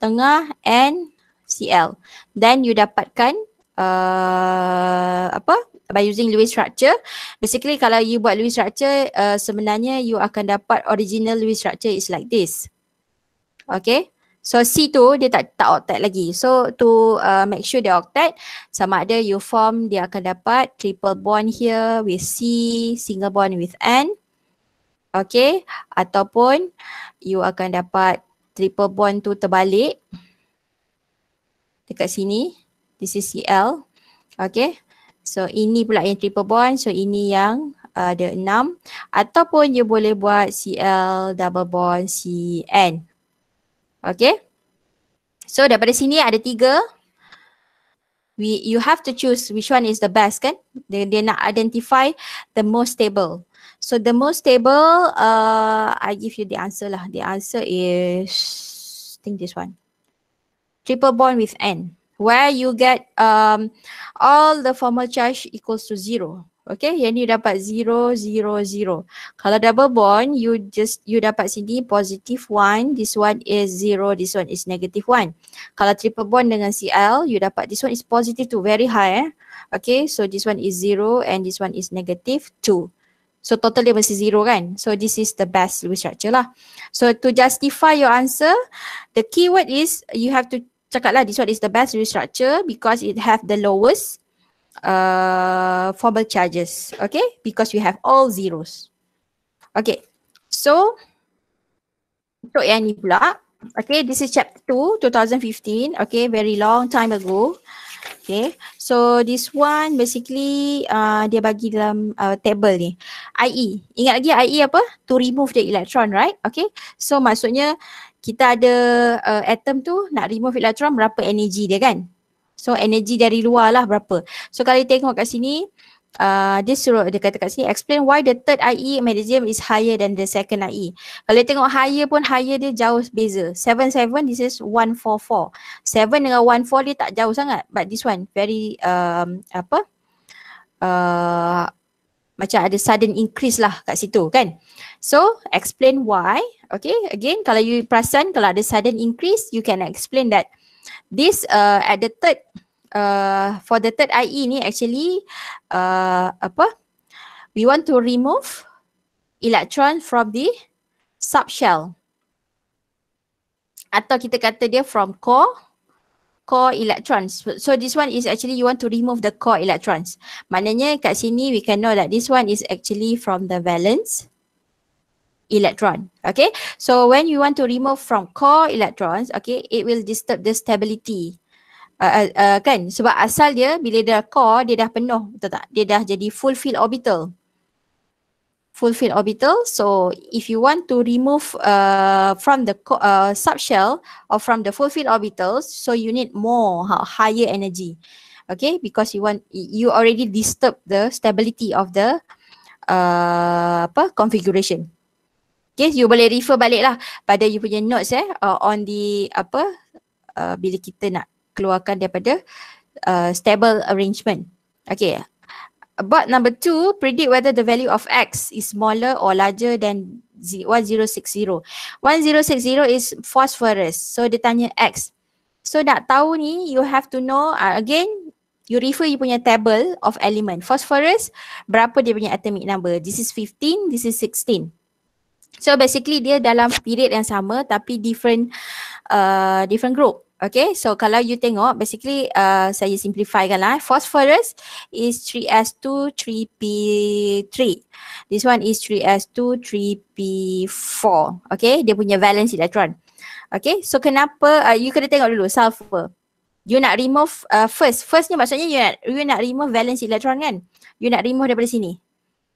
tengah and Cl. Then you dapatkan uh, apa by using Lewis structure basically kalau you buat Lewis structure uh, sebenarnya you akan dapat original Lewis structure is like this okay so C tu dia tak tak octet lagi so to uh, make sure dia octet sama ada you form dia akan dapat triple bond here with C single bond with N okay ataupun you akan dapat triple bond tu terbalik dekat sini This is CL. Okay. So ini pula yang triple bond. So ini yang uh, ada uh, enam. Ataupun you boleh buat CL double bond CN. Okay. So daripada sini ada tiga. We, you have to choose which one is the best kan. Dia, dia nak identify the most stable. So the most stable, uh, I give you the answer lah. The answer is, I think this one. Triple bond with N where you get um, all the formal charge equals to zero. Okay, yang ni dapat zero, zero, zero. Kalau double bond, you just you dapat sini positive one, this one is zero, this one is negative one. Kalau triple bond dengan CL, you dapat this one is positive two, very high eh. Okay, so this one is zero and this one is negative two. So total dia mesti zero kan? So this is the best Lewis structure lah. So to justify your answer, the keyword is you have to cakap lah this one is the best restructure because it have the lowest uh, formal charges. Okay, because we have all zeros. Okay, so untuk yang ni pula, okay, this is chapter 2, 2015, okay, very long time ago. Okay, so this one basically uh, dia bagi dalam uh, table ni. IE, ingat lagi IE apa? To remove the electron, right? Okay, so maksudnya kita ada uh, atom tu nak remove electron berapa energy dia kan. So energy dari luar lah berapa. So kalau you tengok kat sini Uh, dia suruh, dia kata kat sini explain why the third IE magnesium is higher than the second IE. Kalau tengok higher pun higher dia jauh beza. 7-7 this is 1-4-4. 7 dengan 1-4 dia tak jauh sangat but this one very um, apa uh, macam ada sudden increase lah kat situ kan. So explain why. Okay again kalau you perasan kalau ada sudden increase you can explain that this uh, at the third uh, for the third IE ni actually uh, apa we want to remove electron from the subshell atau kita kata dia from core core electrons. So this one is actually you want to remove the core electrons. Maknanya kat sini we can know that this one is actually from the valence electron. Okay. So when you want to remove from core electrons, okay, it will disturb the stability. Uh, uh, uh, kan? Sebab asal dia bila dia core dia dah penuh betul tak? Dia dah jadi full fill orbital fulfill orbital. So if you want to remove uh, from the uh, subshell or from the fulfill orbitals, so you need more ha, higher energy, okay? Because you want you already disturb the stability of the uh, apa configuration. Okay, you boleh refer balik lah pada you punya notes eh uh, on the apa uh, bila kita nak keluarkan daripada uh, stable arrangement. Okay, But number two, predict whether the value of x is smaller or larger than 1060. 1060 is phosphorus. So dia tanya x. So nak tahu ni, you have to know uh, again, you refer you punya table of element. Phosphorus, berapa dia punya atomic number. This is 15, this is 16. So basically dia dalam period yang sama tapi different uh, different group. Okay, so kalau you tengok, basically uh, saya simplifikan lah. Eh. Phosphorus is 3S2, 3P3. This one is 3S2, 3P4. Okay, dia punya valence electron. Okay, so kenapa, uh, you kena tengok dulu sulfur. You nak remove uh, first. Firstnya maksudnya you nak, you nak remove valence electron kan? You nak remove daripada sini.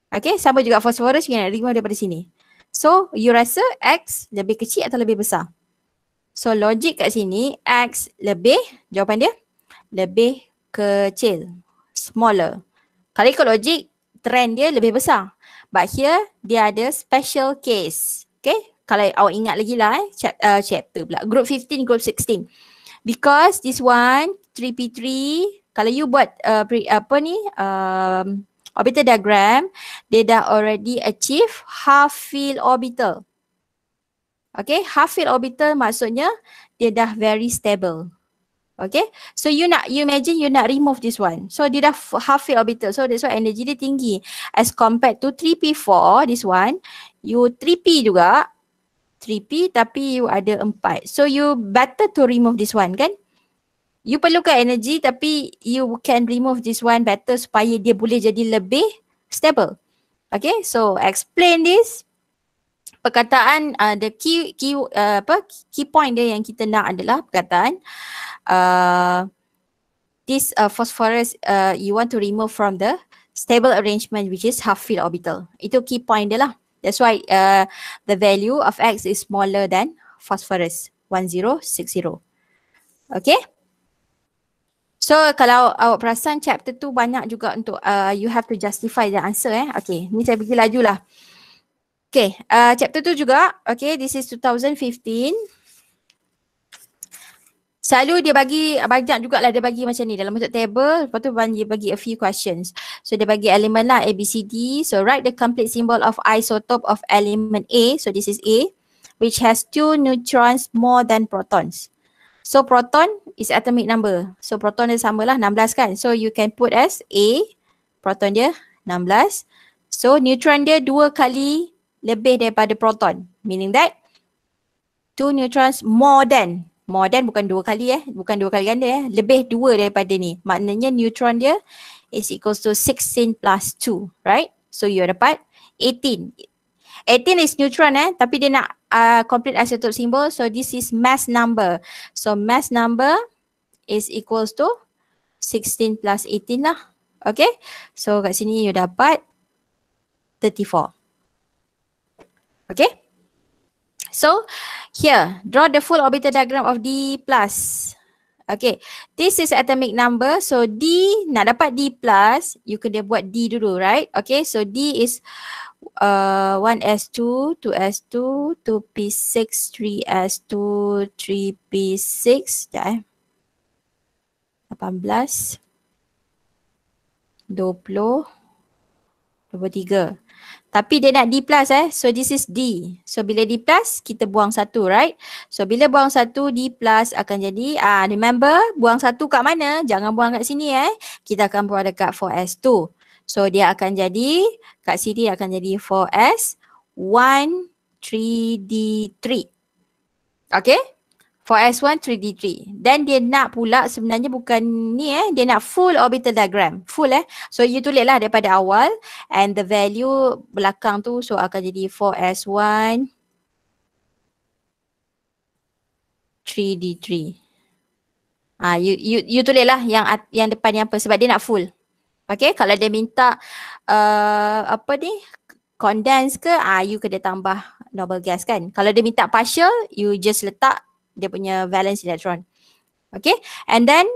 Okay, sama juga phosphorus, you nak remove daripada sini. So, you rasa X lebih kecil atau lebih besar? So logik kat sini X lebih, jawapan dia lebih kecil, smaller. Kalau ikut logik, trend dia lebih besar. But here, dia ada special case. Okay, kalau awak ingat lagi lah eh, Chap, uh, chapter pula. Group 15, group 16. Because this one, 3P3, kalau you buat uh, pre, apa ni, um, orbital diagram, dia dah already achieve half field orbital. Okay, half-filled orbital maksudnya dia dah very stable. Okay, so you nak, you imagine you nak remove this one. So dia dah half-filled orbital. So that's why energy dia tinggi. As compared to 3P4, this one, you 3P juga. 3P tapi you ada 4. So you better to remove this one kan? You perlukan energy tapi you can remove this one better supaya dia boleh jadi lebih stable. Okay, so explain this perkataan uh, the key key uh, apa key point dia yang kita nak adalah perkataan uh, this uh, phosphorus uh, you want to remove from the stable arrangement which is half filled orbital itu key point dia lah that's why uh, the value of x is smaller than phosphorus 1060 okay So kalau awak perasan chapter tu banyak juga untuk uh, you have to justify the answer eh. Okay, ni saya pergi laju lah. Uh, Okay, uh, chapter tu juga. Okay, this is 2015. Selalu dia bagi banyak jugalah dia bagi macam ni dalam bentuk table. Lepas tu dia bagi a few questions. So dia bagi elemen lah A, B, C, D. So write the complete symbol of isotope of element A. So this is A. Which has two neutrons more than protons. So proton is atomic number. So proton dia samalah 16 kan. So you can put as A. Proton dia 16. So neutron dia dua kali lebih daripada proton. Meaning that two neutrons more than more than bukan dua kali eh, bukan dua kali ganda eh, lebih dua daripada ni. Maknanya neutron dia is equals to 16 plus 2, right? So you dapat 18. 18 is neutron eh, tapi dia nak uh, complete isotope symbol, so this is mass number. So mass number is equals to 16 plus 18 lah. Okay, so kat sini you dapat 34. Okay. So here, draw the full orbital diagram of D plus. Okay, this is atomic number. So D, nak dapat D plus, you kena buat D dulu, right? Okay, so D is uh, 1s2, 2s2, 2p6, 3s2, 3p6. Sekejap eh. 18, 20, 23. Tapi dia nak D plus eh. So this is D. So bila D plus, kita buang satu right. So bila buang satu, D plus akan jadi. Ah, uh, Remember, buang satu kat mana? Jangan buang kat sini eh. Kita akan buang dekat 4S2. So dia akan jadi, kat sini akan jadi 4S1, 3D3. Okay? for S1 3D3. Then dia nak pula sebenarnya bukan ni eh, dia nak full orbital diagram. Full eh. So you tulis lah daripada awal and the value belakang tu so akan jadi 4S1 3D3. Ah, you, you, you tulis lah yang, yang depan yang apa sebab dia nak full. Okay, kalau dia minta uh, apa ni, condense ke, ah, you kena tambah double gas kan. Kalau dia minta partial, you just letak dia punya valence electron. Okay and then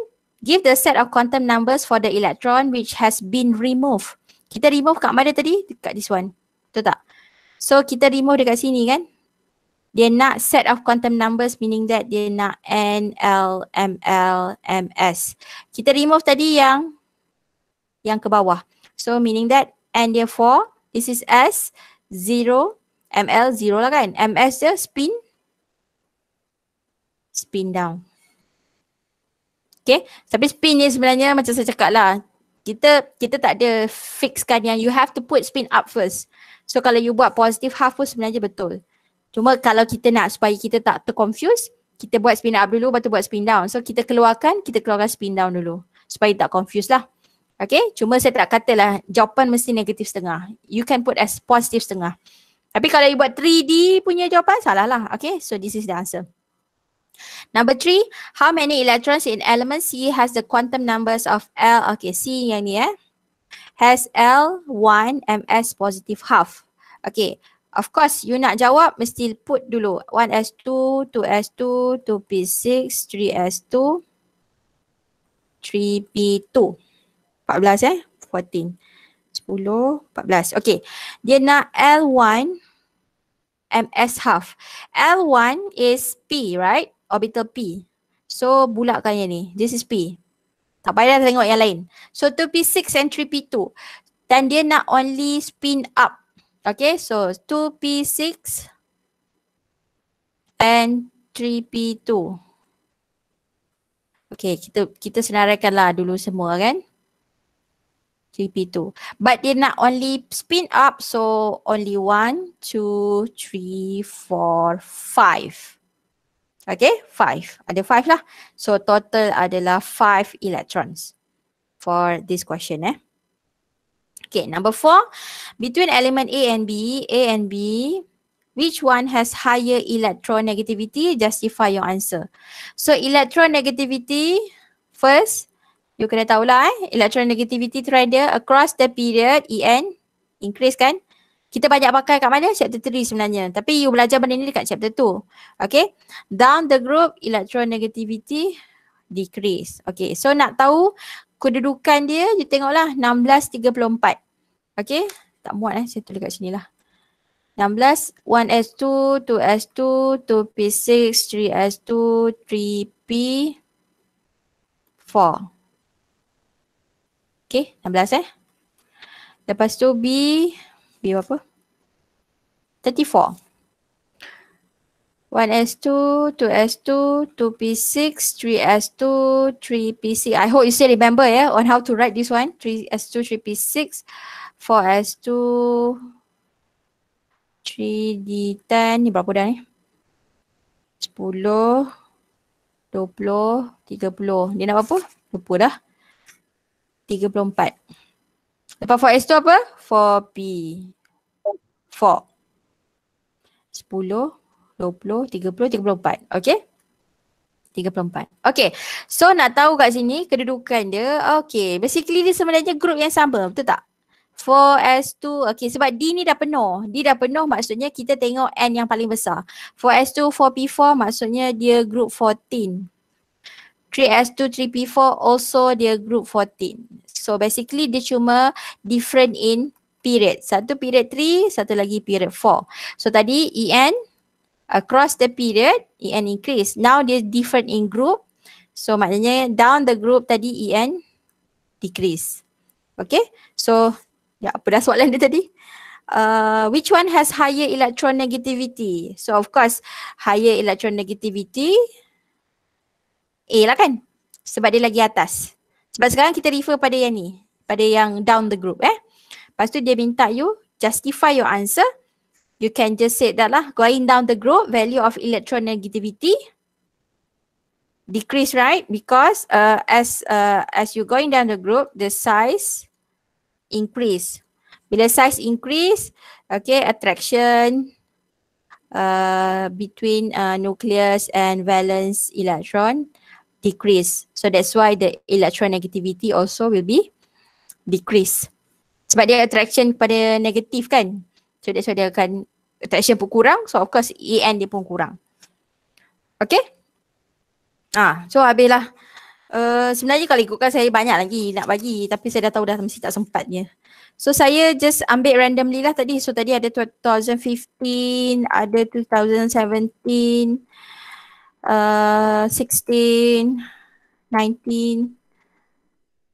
give the set of quantum numbers for the electron which has been removed. Kita remove kat mana tadi? Dekat this one. Betul tak? So kita remove dekat sini kan? Dia nak set of quantum numbers meaning that dia nak N, L, M, L, M, S. Kita remove tadi yang yang ke bawah. So meaning that N dia 4, this is S, 0, l 0 lah kan. m s dia spin spin down. Okay, tapi spin ni sebenarnya macam saya cakap lah, kita, kita tak ada fixkan yang you have to put spin up first. So kalau you buat positif half pun sebenarnya betul. Cuma kalau kita nak supaya kita tak terconfuse, kita buat spin up dulu, baru buat spin down. So kita keluarkan, kita keluarkan spin down dulu. Supaya tak confuse lah. Okay, cuma saya tak katalah jawapan mesti negatif setengah. You can put as positive setengah. Tapi kalau you buat 3D punya jawapan, salah lah. Okay, so this is the answer. Number three, how many electrons in element C has the quantum numbers of L? Okay, C yang ni eh. Has L1 ms positive half. Okay, of course you nak jawab mesti put dulu. 1s2, 2s2, 2p6, 3s2, 3p2. 14 eh, 14. 10, 14. Okay. Dia nak L1 MS half. L1 is P, right? orbital P. So bulatkan yang ni. This is P. Tak payah tengok yang lain. So 2P6 and 3P2. Dan dia nak only spin up. Okay so 2P6 and 3P2. Okay kita kita senaraikan lah dulu semua kan. 3P2. But dia nak only spin up so only 1, 2, 3, 4, 5. Okay, five. Ada five lah. So total adalah five electrons for this question eh. Okay, number four. Between element A and B, A and B, which one has higher electronegativity? Justify your answer. So electronegativity first, you kena tahulah eh. Electronegativity trend dia across the period EN increase kan? kita banyak pakai kat mana? Chapter 3 sebenarnya. Tapi you belajar benda ni dekat chapter 2. Okay. Down the group, electronegativity decrease. Okay. So nak tahu kedudukan dia, you tengoklah 16.34. Okay. Tak muat eh. Saya tulis kat sini lah. 16, 1s2, 2s2, 2p6, 3s2, 3p4. Okay, 16 eh. Lepas tu B, dia berapa? 34. 1s2, 2s2, 2p6, 3s2, 3p6. I hope you still remember yeah on how to write this one. 3s2, 3p6, 4s2, 3d10. Ni berapa dah ni? 10, 20, 30. Dia nak berapa? Lupa dah. 34. Lepas 4S tu apa? 4P. 4. 10, 20, 30, 34. Okay? 34. Okay. So nak tahu kat sini kedudukan dia. Okay. Basically dia sebenarnya group yang sama. Betul tak? 4S2. Okay. Sebab D ni dah penuh. D dah penuh maksudnya kita tengok N yang paling besar. 4S2, 4P4 maksudnya dia group 14. 3S2, 3P4 also dia group 14. So basically dia cuma different in period. Satu period 3, satu lagi period 4. So tadi EN across the period, EN increase. Now dia different in group. So maknanya down the group tadi EN decrease. Okay. So ya, apa dah soalan dia tadi? Uh, which one has higher electron negativity? So of course higher electron negativity A lah kan? Sebab dia lagi atas. Sebab sekarang kita refer pada yang ni. Pada yang down the group eh. Lepas tu dia minta you justify your answer. You can just say that lah. Going down the group, value of electronegativity decrease right? Because uh, as uh, as you going down the group, the size increase. Bila size increase, okay, attraction uh, between uh, nucleus and valence electron uh, decrease. So that's why the electronegativity also will be decrease. Sebab dia attraction pada negatif kan. So that's why dia akan attraction pun kurang. So of course EN dia pun kurang. Okay. Ah, so habislah. Uh, sebenarnya kalau ikutkan saya banyak lagi nak bagi tapi saya dah tahu dah mesti tak sempatnya. So saya just ambil randomly lah tadi. So tadi ada 2015, ada 2017, uh, 16, 19.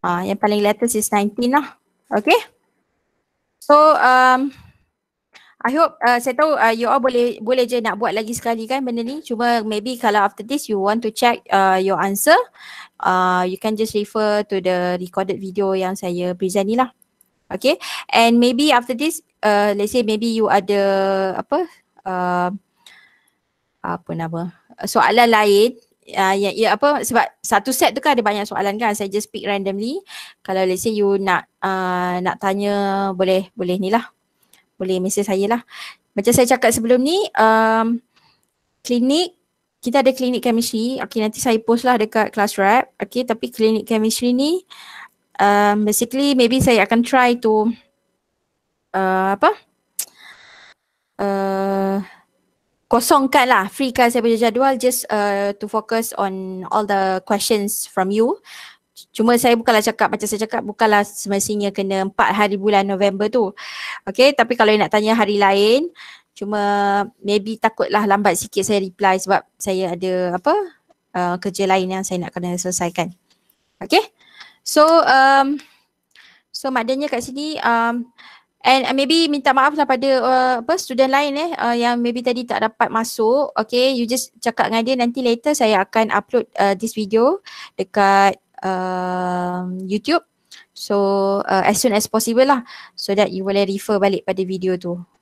Uh, yang paling latest is 19 lah. Okay. So, um, I hope, uh, saya tahu uh, you all boleh boleh je nak buat lagi sekali kan benda ni. Cuma maybe kalau after this you want to check uh, your answer, uh, you can just refer to the recorded video yang saya present ni lah. Okay. And maybe after this, uh, let's say maybe you ada apa, uh, apa nama, Uh, soalan lain Uh, ya, ya apa sebab satu set tu kan ada banyak soalan kan saya just pick randomly kalau let's say you nak uh, nak tanya boleh boleh ni lah boleh message saya lah macam saya cakap sebelum ni um, klinik kita ada klinik chemistry okay nanti saya post lah dekat class wrap. okay tapi klinik chemistry ni um, basically maybe saya akan try to uh, apa uh, kosongkan lah freekan saya punya jadual just uh, to focus on all the questions from you Cuma saya bukanlah cakap macam saya cakap bukanlah semestinya kena empat hari bulan November tu Okay tapi kalau nak tanya hari lain Cuma maybe takutlah lambat sikit saya reply sebab saya ada apa uh, kerja lain yang saya nak kena selesaikan Okay so um, so maknanya kat sini um, And uh, maybe minta maaf lah pada uh, apa student lain eh uh, yang maybe tadi tak dapat masuk. Okay, you just cakap dengan dia nanti later saya akan upload uh, this video dekat um, YouTube. So uh, as soon as possible lah so that you boleh refer balik pada video tu.